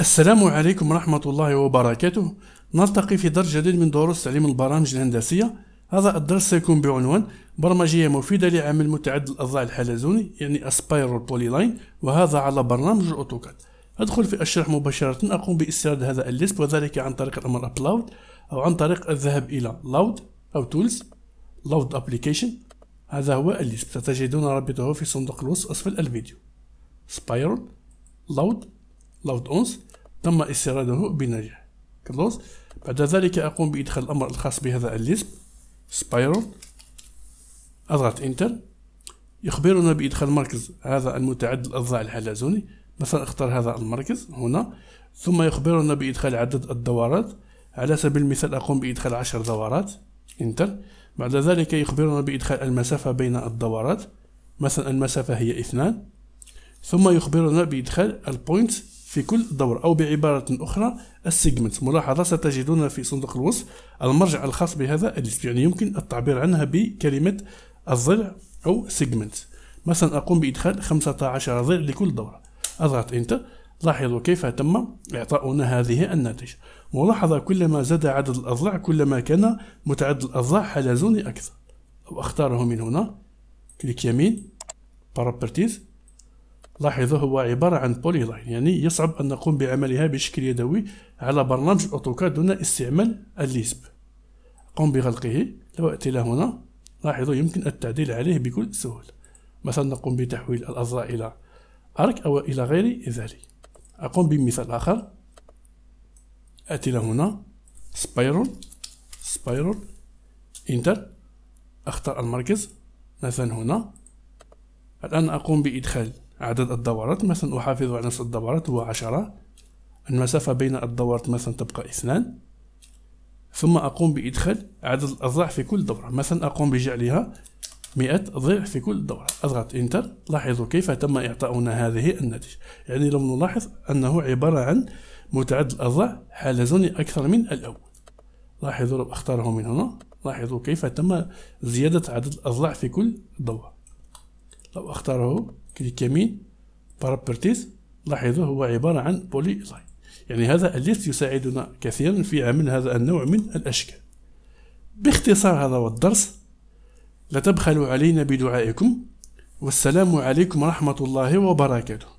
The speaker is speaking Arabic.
السلام عليكم ورحمة الله وبركاته نلتقي في درس جديد من دروس تعليم البرامج الهندسية هذا الدرس سيكون بعنوان برمجية مفيدة لعمل متعدد الأضلاع الحلزوني يعني أسبايرال بولي لاين وهذا على برنامج الأوتوكاد أدخل في الشرح مباشرة أقوم باستيراد هذا الليسب وذلك عن طريق الأمر أبلود أو عن طريق الذهاب إلى لود أو تولز لود أبليكيشن هذا هو الليسب ستجدون رابطه في صندوق الوصف أسفل الفيديو سبايرال لود لود أونس تم استيراده بنجاح كلوز بعد ذلك أقوم بإدخال الأمر الخاص بهذا الليسب سبايرو أضغط إنتر يخبرنا بإدخال مركز هذا المتعدد الأضلاع الحلزوني مثلا اختار هذا المركز هنا ثم يخبرنا بإدخال عدد الدورات على سبيل المثال أقوم بإدخال 10 دورات إنتر بعد ذلك يخبرنا بإدخال المسافة بين الدورات مثلا المسافة هي اثنان ثم يخبرنا بإدخال البوينت في كل دور أو بعبارة أخرى السيجمنت ملاحظة ستجدون في صندوق الوصف المرجع الخاص بهذا الاسم يعني يمكن التعبير عنها بكلمة الضلع أو سيجمنت مثلا أقوم بإدخال 15 ضلع لكل دورة أضغط إنتر لاحظوا كيف تم إعطاؤنا هذه الناتج ملاحظة كلما زاد عدد الأضلاع كلما كان متعدد الأضلاع حلزوني أكثر أو أختاره من هنا كليك يمين بارابرتيز لاحظوا هو عبارة عن بولي لاين يعني يصعب أن نقوم بعملها بشكل يدوي على برنامج أوتوكاد دون استعمال الليسب قم بغلقه لو أتي إلى هنا لاحظوا يمكن التعديل عليه بكل سهولة مثلا نقوم بتحويل الأزرار إلى أرك أو إلى غير ذلك أقوم بمثال آخر أتي إلى هنا سبايرول سبايرول انتر أختار المركز مثلا هنا الآن أقوم بإدخال عدد الدورات مثلا أحافظ على نفس الدورات هو عشرة المسافة بين الدورات مثلا تبقى اثنان ثم أقوم بإدخال عدد الأضلاع في كل دورة مثلا أقوم بجعلها مئة ضلع في كل دورة أضغط إنتر لاحظوا كيف تم إعطاؤنا هذه النتيجة يعني لو نلاحظ أنه عبارة عن متعدد الأضلاع حلزوني أكثر من الأول لاحظوا لو أختاره من هنا لاحظوا كيف تم زيادة عدد الأضلاع في كل دورة لو اختاره كليك يمين بروبرتيز لاحظوا هو عبارة عن بولي لاين يعني هذا الليست يساعدنا كثيرا في عمل هذا النوع من الأشكال باختصار هذا هو الدرس لا تبخلوا علينا بدعائكم والسلام عليكم ورحمة الله وبركاته